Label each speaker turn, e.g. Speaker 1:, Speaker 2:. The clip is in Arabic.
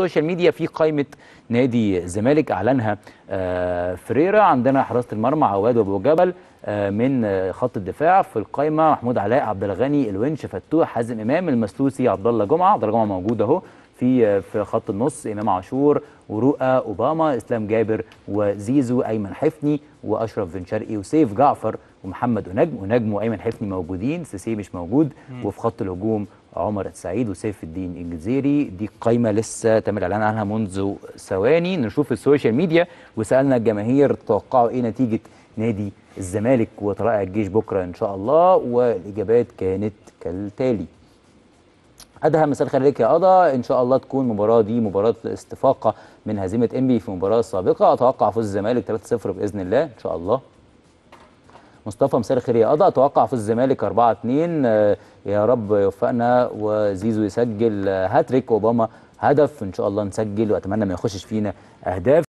Speaker 1: السوشيال ميديا في قائمه نادي الزمالك اعلنها آه، فريرا عندنا حراسه المرمى عواد ابو جبل آه، من آه، خط الدفاع في القائمه محمود علاء عبد الغني الونش فتوح حازم امام المسلوسي عبد الله جمعه عبد الله جمعه موجود اهو في في خط النص امام عاشور ورؤى اوباما اسلام جابر وزيزو ايمن حفني واشرف بن شرقي وسيف جعفر ومحمد ونجم ونجم وايمن حفني موجودين سيسي مش موجود وفي خط الهجوم عمر السعيد وسيف الدين الجزيري دي قايمه لسه تم الاعلان عنها منذ ثواني نشوف السوشيال ميديا وسالنا الجماهير تتوقعوا ايه نتيجه نادي الزمالك وطلائع الجيش بكره ان شاء الله والاجابات كانت كالتالي ادهم مساء الخير يا قضا ان شاء الله تكون المباراه دي مباراه استفاقه من هزيمه انبي في مباراه سابقه اتوقع فوز الزمالك 3-0 باذن الله ان شاء الله مصطفى مساء الخير يا قضى اتوقع في الزمالك 4 2 آه، يا رب يوفقنا وزيزو يسجل هاتريك اوباما هدف ان شاء الله نسجل واتمنى ما يخشش فينا اهداف